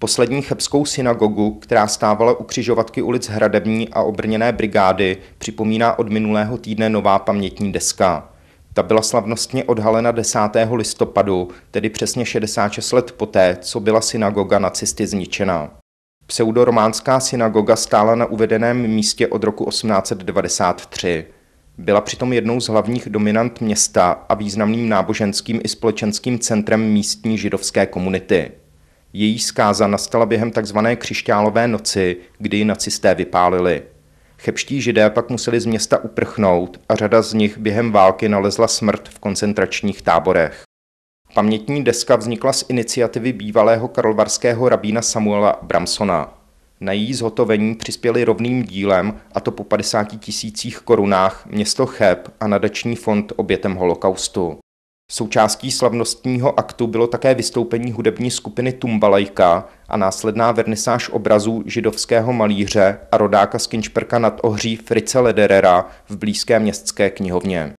Poslední chebskou synagogu, která stávala u křižovatky ulic Hradební a obrněné brigády, připomíná od minulého týdne nová pamětní deska. Ta byla slavnostně odhalena 10. listopadu, tedy přesně 66 let poté, co byla synagoga nacisty zničena. Pseudorománská synagoga stála na uvedeném místě od roku 1893. Byla přitom jednou z hlavních dominant města a významným náboženským i společenským centrem místní židovské komunity. Její zkáza nastala během tzv. křišťálové noci, kdy ji nacisté vypálili. Chebští židé pak museli z města uprchnout a řada z nich během války nalezla smrt v koncentračních táborech. Pamětní deska vznikla z iniciativy bývalého karlvarského rabína Samuela Bramsona. Na její zhotovení přispěli rovným dílem, a to po 50 tisících korunách, město Cheb a nadační fond obětem holokaustu. Součástí slavnostního aktu bylo také vystoupení hudební skupiny Tumbalajka a následná vernisáž obrazů židovského malíře a rodáka z Kinčperka nad Ohří Frice Lederera v blízké městské knihovně.